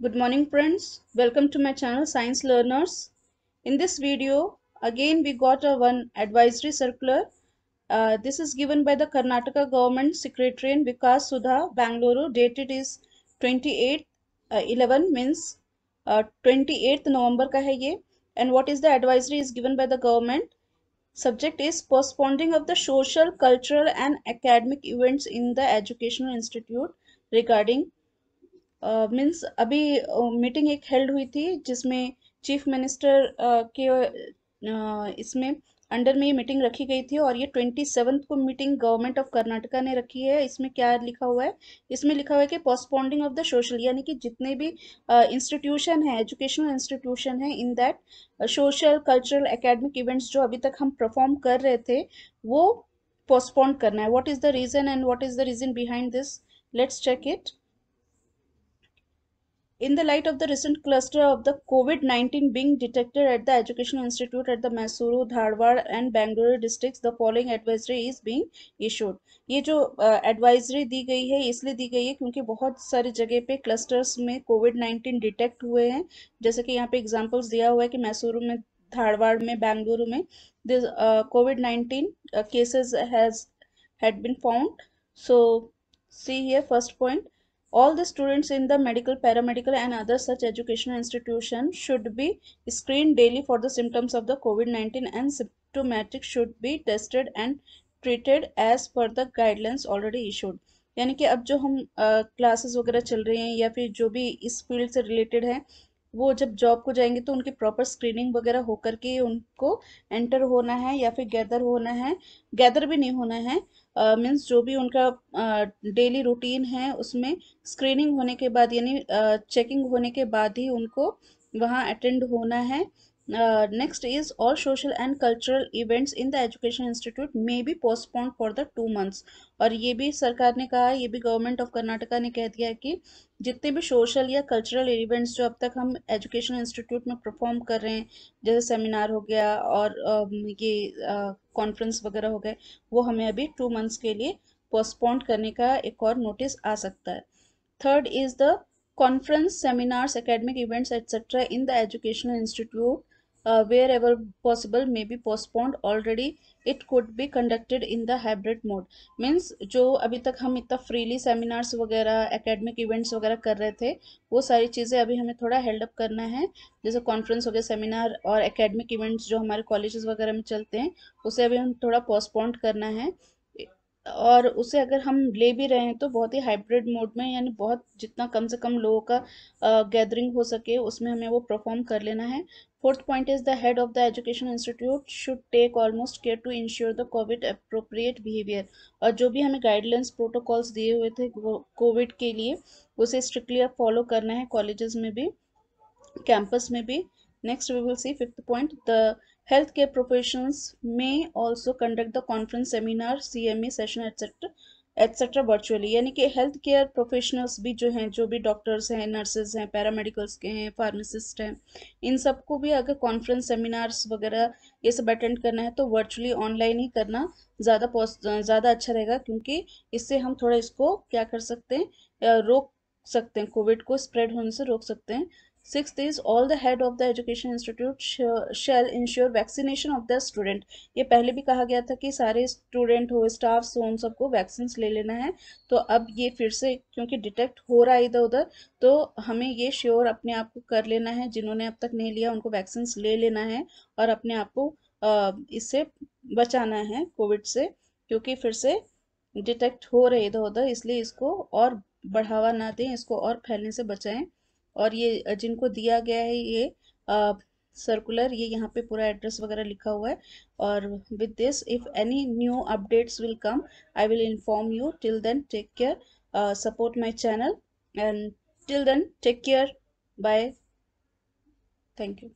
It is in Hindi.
Good morning friends. Welcome to my channel Science Learners. In this video again we got a one advisory circular. Uh, this is given by the Karnataka government secretary in Vikas Sudha Bangalore dated is twenty uh, 11 means uh, 28th November ka hai ye. and what is the advisory is given by the government. Subject is postponing of the social, cultural and academic events in the educational institute regarding means अभी मीटिंग एक हेल्ड हुई थी जिसमें चीफ मिनिस्टर के इसमें अंडर में ये मीटिंग रखी गई थी और ये ट्वेंटी सेवन्थ को मीटिंग गवर्नमेंट ऑफ कर्नाटका ने रखी है इसमें क्या लिखा हुआ है इसमें लिखा हुआ है कि पोस्टपॉन्डिंग ऑफ द सोशल यानी कि जितने भी इंस्टीट्यूशन uh, एजुकेशनल इंस्टीट्यूशन हैं in that social cultural academic events जो अभी तक हम परफॉर्म कर रहे थे वो पोस्टपोन्ड करना है what is the reason and what is the reason behind this let's check it in the light of the recent cluster of the COVID-19 being detected at the Educational Institute at the Mysuru, Dharwad and Bangalore districts, the following advisory is being issued. ye jo uh, advisory di gayi hai isliye di gayi hai kyunki bahut सारी jagah pe clusters mein covid 19 detect hue hain jaise ki yahan pe examples diya hua hai ki mysuru mein dharwad mein bangalore mein this uh, covid 19 uh, cases has had been found so see here first point all the students in the medical paramedical and other such educational institution should be screened daily for the symptoms of the covid-19 and symptomatic should be tested and treated as per the guidelines already issued यानी कि अब जो हम क्लासेस uh, वगैरह चल रही हैं या फिर जो भी इस फील्ड से रिलेटेड है वो जब जॉब को जाएंगे तो उनकी प्रॉपर स्क्रीनिंग वगैरह होकर के उनको एंटर होना है या फिर गैदर होना है गैदर भी नहीं होना है मीन्स uh, जो भी उनका डेली uh, रूटीन है उसमें स्क्रीनिंग होने के बाद यानी चेकिंग uh, होने के बाद ही उनको वहाँ अटेंड होना है next is all social and cultural events in the education institute may be postponed for the two months और ये भी सरकार ने कहा ये भी गवर्नमेंट ऑफ कर्नाटका ने कह दिया है कि जितने भी सोशल या कल्चरल इवेंट्स जो अब तक हम एजुकेशन इंस्टीट्यूट में परफॉर्म कर रहे हैं जैसे सेमिनार हो गया और um, ये कॉन्फ्रेंस uh, वगैरह हो गए वो हमें अभी टू मंथ्स के लिए पोस्टपोन्ड करने का एक और नोटिस आ सकता है third is the conference seminars academic events etcetera in the educational institute uh, wherever possible may be postponed already it could be conducted in the hybrid mode means जो अभी तक हम इतना फ्रीली सेमिनार्स वगैरह एकेडमिक इवेंट्स वगैरह कर रहे थे वो सारी चीज़ें अभी हमें थोड़ा हेल्ड अप करना है जैसे कॉन्फ्रेंस हो गया सेमिनार और एकेडमिक इवेंट्स जो हमारे कॉलेजेस वगैरह में चलते हैं उसे अभी हम थोड़ा पोस्टपोन्ड करना है और उसे अगर हम ले भी रहे हैं तो बहुत ही हाइब्रिड मोड में यानी बहुत जितना कम से कम लोगों का गैदरिंग हो सके उसमें हमें वो परफॉर्म कर लेना है fourth point is the head of the education institute should take almost care to ensure the COVID appropriate behaviour और जो भी हमें गाइडलाइंस प्रोटोकॉल्स दिए हुए थे कोविड के लिए उसे स्ट्रिक्टली फॉलो करना है कॉलेज में भी कैंपस में भी Next, we will see fifth point. The healthcare professions may also conduct the conference, seminar, CME session, etc. Etcetera virtually यानी कि हेल्थ केयर प्रोफेशनल्स भी जो हैं जो भी डॉक्टर्स हैं नर्सेज हैं पैरामेडिकल्स के हैं फार्मासिस्ट हैं इन सबको भी अगर कॉन्फ्रेंस सेमिनार्स वगैरह ये सब अटेंड करना है तो वर्चुअली ऑनलाइन ही करना ज़्यादा ज़्यादा अच्छा रहेगा क्योंकि इससे हम थोड़ा इसको क्या कर सकते हैं रोक सकते हैं कोविड को स्प्रेड होने से रोक सकते हैं sixth is all the head of the education institute shall ensure vaccination of the student ये पहले भी कहा गया था कि सारे स्टूडेंट हो स्टाफ हो उन सबको वैक्सीन ले लेना है तो अब ये फिर से क्योंकि डिटेक्ट हो रहा है इधर उधर तो हमें ये श्योर अपने आप को कर लेना है जिन्होंने अब तक नहीं लिया उनको वैक्सीन ले लेना है और अपने आप को इससे बचाना है कोविड से क्योंकि फिर से डिटेक्ट हो रहे इधर उधर इसलिए इसको और बढ़ावा ना दें इसको और फैलने से बचाएं और ये जिनको दिया गया है ये आ, सर्कुलर ये यहाँ पे पूरा एड्रेस वगैरह लिखा हुआ है और with this if any new updates will come I will inform you till then take care support my channel and till then take care bye thank you